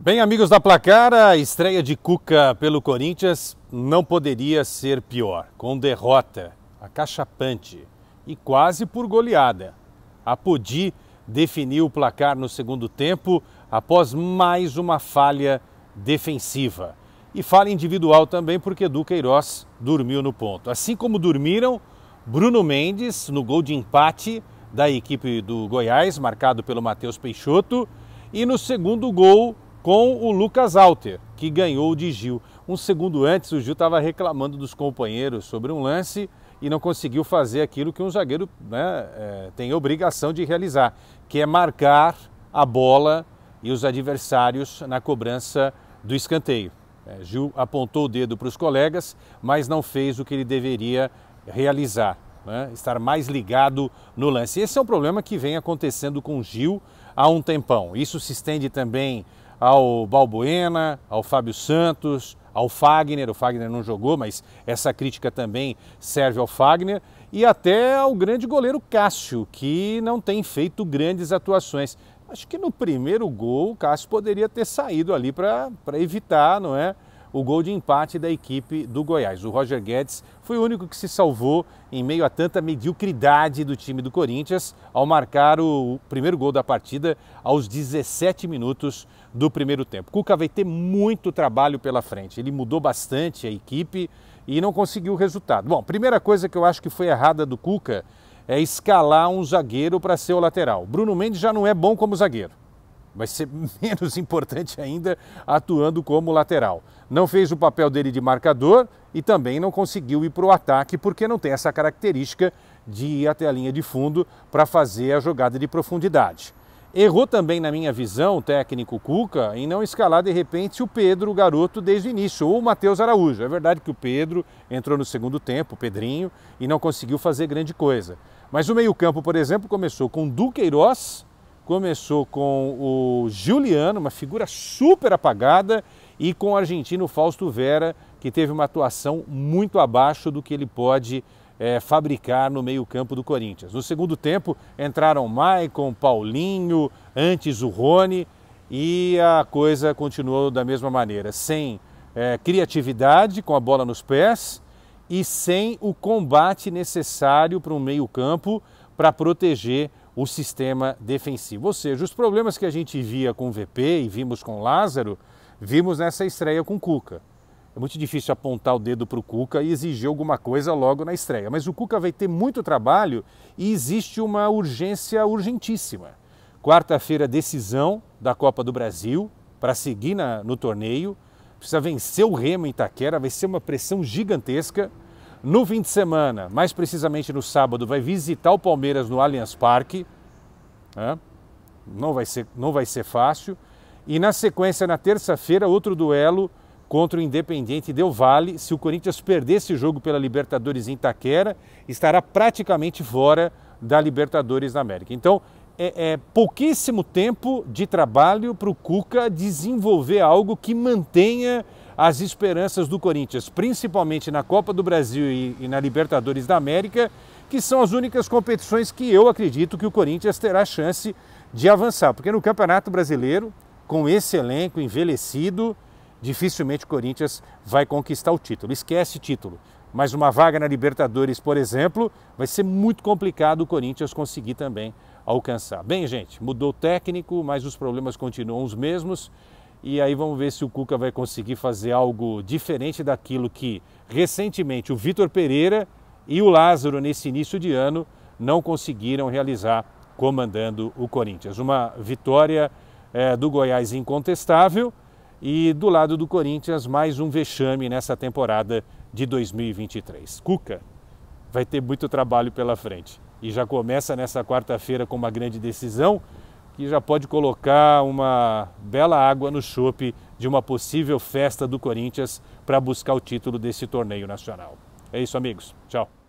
Bem, amigos da Placar, a estreia de Cuca pelo Corinthians não poderia ser pior. Com derrota, acachapante e quase por goleada. A Podi definiu o placar no segundo tempo após mais uma falha defensiva. E falha individual também porque Edu dormiu no ponto. Assim como dormiram Bruno Mendes no gol de empate da equipe do Goiás, marcado pelo Matheus Peixoto, e no segundo gol com o Lucas Alter, que ganhou de Gil. Um segundo antes, o Gil estava reclamando dos companheiros sobre um lance e não conseguiu fazer aquilo que um zagueiro né, é, tem obrigação de realizar, que é marcar a bola e os adversários na cobrança do escanteio. É, Gil apontou o dedo para os colegas, mas não fez o que ele deveria realizar, né, estar mais ligado no lance. Esse é um problema que vem acontecendo com Gil há um tempão. Isso se estende também ao Balbuena, ao Fábio Santos, ao Fagner. O Fagner não jogou, mas essa crítica também serve ao Fagner. E até ao grande goleiro Cássio, que não tem feito grandes atuações. Acho que no primeiro gol o Cássio poderia ter saído ali para evitar, não é? o gol de empate da equipe do Goiás. O Roger Guedes foi o único que se salvou em meio a tanta mediocridade do time do Corinthians ao marcar o primeiro gol da partida aos 17 minutos do primeiro tempo. Cuca vai ter muito trabalho pela frente. Ele mudou bastante a equipe e não conseguiu o resultado. Bom, primeira coisa que eu acho que foi errada do Cuca é escalar um zagueiro para ser o lateral. Bruno Mendes já não é bom como zagueiro vai ser menos importante ainda atuando como lateral. Não fez o papel dele de marcador e também não conseguiu ir para o ataque porque não tem essa característica de ir até a linha de fundo para fazer a jogada de profundidade. Errou também, na minha visão, o técnico Cuca em não escalar de repente o Pedro, o garoto, desde o início, ou o Matheus Araújo. É verdade que o Pedro entrou no segundo tempo, o Pedrinho, e não conseguiu fazer grande coisa. Mas o meio-campo, por exemplo, começou com Duqueiroz começou com o Juliano, uma figura super apagada, e com o argentino Fausto Vera, que teve uma atuação muito abaixo do que ele pode é, fabricar no meio-campo do Corinthians. No segundo tempo entraram Maicon, Paulinho, antes o Rony, e a coisa continuou da mesma maneira, sem é, criatividade com a bola nos pés e sem o combate necessário para um meio-campo para proteger o sistema defensivo. Ou seja, os problemas que a gente via com o VP e vimos com o Lázaro, vimos nessa estreia com o Cuca. É muito difícil apontar o dedo para o Cuca e exigir alguma coisa logo na estreia. Mas o Cuca vai ter muito trabalho e existe uma urgência urgentíssima. Quarta-feira, decisão da Copa do Brasil para seguir na, no torneio. Precisa vencer o Remo em Itaquera, vai ser uma pressão gigantesca. No fim de semana, mais precisamente no sábado, vai visitar o Palmeiras no Allianz Parque. Né? Não, vai ser, não vai ser fácil. E na sequência, na terça-feira, outro duelo contra o Independiente Del Vale. Se o Corinthians perder esse jogo pela Libertadores em Itaquera, estará praticamente fora da Libertadores da América. Então, é, é pouquíssimo tempo de trabalho para o Cuca desenvolver algo que mantenha as esperanças do Corinthians, principalmente na Copa do Brasil e, e na Libertadores da América, que são as únicas competições que eu acredito que o Corinthians terá chance de avançar. Porque no Campeonato Brasileiro, com esse elenco envelhecido, dificilmente o Corinthians vai conquistar o título. Esquece título. Mas uma vaga na Libertadores, por exemplo, vai ser muito complicado o Corinthians conseguir também alcançar. Bem, gente, mudou o técnico, mas os problemas continuam os mesmos. E aí vamos ver se o Cuca vai conseguir fazer algo diferente daquilo que recentemente o Vitor Pereira e o Lázaro, nesse início de ano, não conseguiram realizar comandando o Corinthians. Uma vitória é, do Goiás incontestável e do lado do Corinthians mais um vexame nessa temporada de 2023. Cuca vai ter muito trabalho pela frente e já começa nessa quarta-feira com uma grande decisão que já pode colocar uma bela água no chope de uma possível festa do Corinthians para buscar o título desse torneio nacional. É isso, amigos. Tchau.